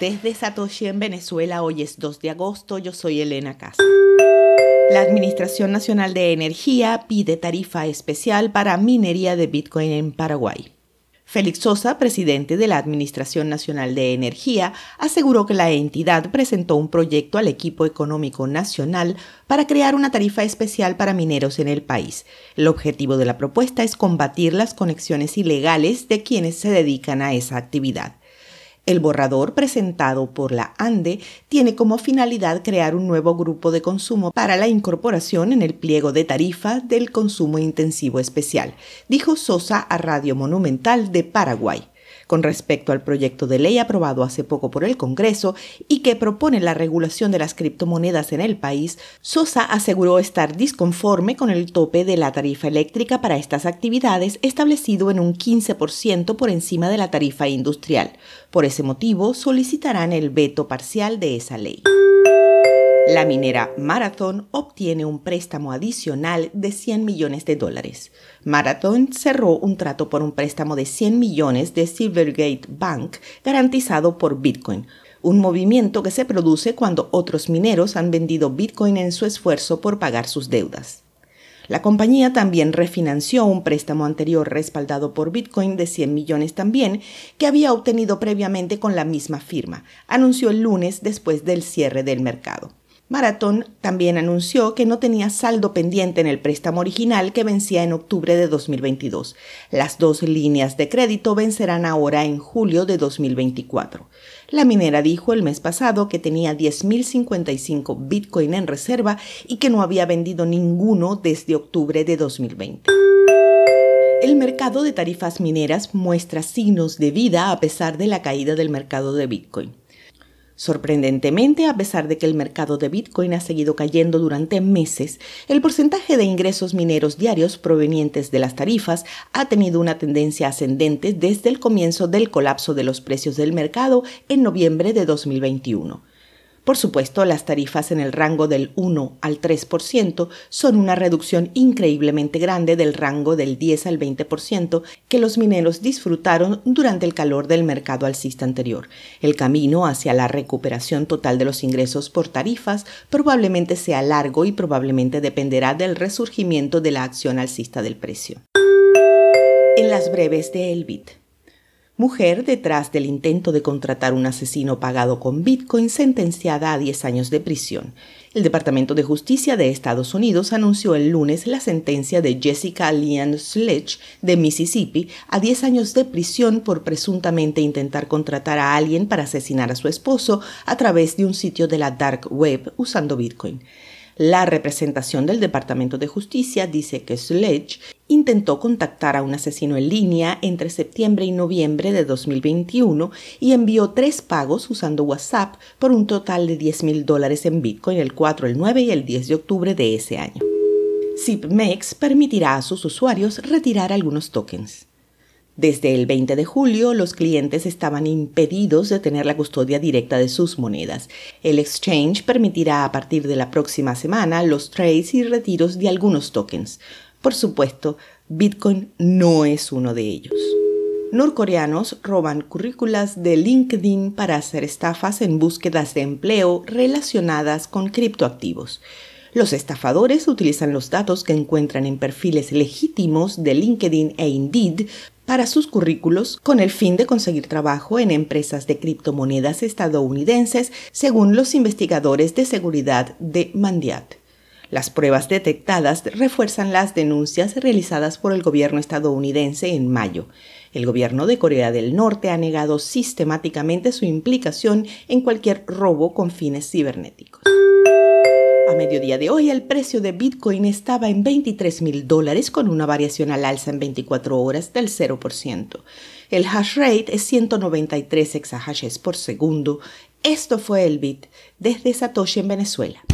desde Satoshi en Venezuela. Hoy es 2 de agosto. Yo soy Elena Casa. La Administración Nacional de Energía pide tarifa especial para minería de Bitcoin en Paraguay. Félix Sosa, presidente de la Administración Nacional de Energía, aseguró que la entidad presentó un proyecto al equipo económico nacional para crear una tarifa especial para mineros en el país. El objetivo de la propuesta es combatir las conexiones ilegales de quienes se dedican a esa actividad. El borrador presentado por la ANDE tiene como finalidad crear un nuevo grupo de consumo para la incorporación en el pliego de tarifa del consumo intensivo especial, dijo Sosa a Radio Monumental de Paraguay con respecto al proyecto de ley aprobado hace poco por el Congreso y que propone la regulación de las criptomonedas en el país, Sosa aseguró estar disconforme con el tope de la tarifa eléctrica para estas actividades establecido en un 15% por encima de la tarifa industrial. Por ese motivo, solicitarán el veto parcial de esa ley. La minera Marathon obtiene un préstamo adicional de 100 millones de dólares. Marathon cerró un trato por un préstamo de 100 millones de Silvergate Bank garantizado por Bitcoin, un movimiento que se produce cuando otros mineros han vendido Bitcoin en su esfuerzo por pagar sus deudas. La compañía también refinanció un préstamo anterior respaldado por Bitcoin de 100 millones también, que había obtenido previamente con la misma firma, anunció el lunes después del cierre del mercado. Marathon también anunció que no tenía saldo pendiente en el préstamo original que vencía en octubre de 2022. Las dos líneas de crédito vencerán ahora en julio de 2024. La minera dijo el mes pasado que tenía 10.055 Bitcoin en reserva y que no había vendido ninguno desde octubre de 2020. El mercado de tarifas mineras muestra signos de vida a pesar de la caída del mercado de Bitcoin. Sorprendentemente, a pesar de que el mercado de Bitcoin ha seguido cayendo durante meses, el porcentaje de ingresos mineros diarios provenientes de las tarifas ha tenido una tendencia ascendente desde el comienzo del colapso de los precios del mercado en noviembre de 2021. Por supuesto, las tarifas en el rango del 1 al 3% son una reducción increíblemente grande del rango del 10 al 20% que los mineros disfrutaron durante el calor del mercado alcista anterior. El camino hacia la recuperación total de los ingresos por tarifas probablemente sea largo y probablemente dependerá del resurgimiento de la acción alcista del precio. En las breves de Elbit mujer detrás del intento de contratar un asesino pagado con Bitcoin sentenciada a 10 años de prisión. El Departamento de Justicia de Estados Unidos anunció el lunes la sentencia de Jessica Lian Sledge de Mississippi a 10 años de prisión por presuntamente intentar contratar a alguien para asesinar a su esposo a través de un sitio de la dark web usando Bitcoin. La representación del Departamento de Justicia dice que Sledge intentó contactar a un asesino en línea entre septiembre y noviembre de 2021 y envió tres pagos usando WhatsApp por un total de $10,000 mil dólares en Bitcoin el 4, el 9 y el 10 de octubre de ese año. ZipMex permitirá a sus usuarios retirar algunos tokens. Desde el 20 de julio, los clientes estaban impedidos de tener la custodia directa de sus monedas. El exchange permitirá a partir de la próxima semana los trades y retiros de algunos tokens. Por supuesto, Bitcoin no es uno de ellos. Norcoreanos roban currículas de LinkedIn para hacer estafas en búsquedas de empleo relacionadas con criptoactivos. Los estafadores utilizan los datos que encuentran en perfiles legítimos de LinkedIn e Indeed para sus currículos con el fin de conseguir trabajo en empresas de criptomonedas estadounidenses, según los investigadores de seguridad de Mandiat. Las pruebas detectadas refuerzan las denuncias realizadas por el gobierno estadounidense en mayo. El gobierno de Corea del Norte ha negado sistemáticamente su implicación en cualquier robo con fines cibernéticos. A mediodía de hoy el precio de Bitcoin estaba en 23 mil dólares con una variación al alza en 24 horas del 0%. El hash rate es 193 exahashes por segundo. Esto fue el Bit desde Satoshi en Venezuela.